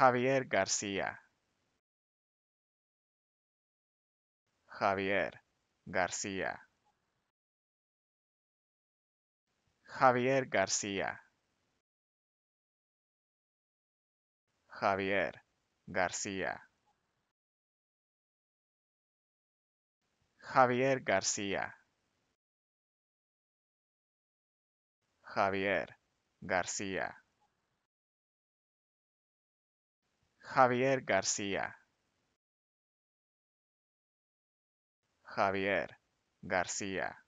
Javier García. Javier García. Javier García. Javier García. Javier García. Javier García. Javier García. Javier García.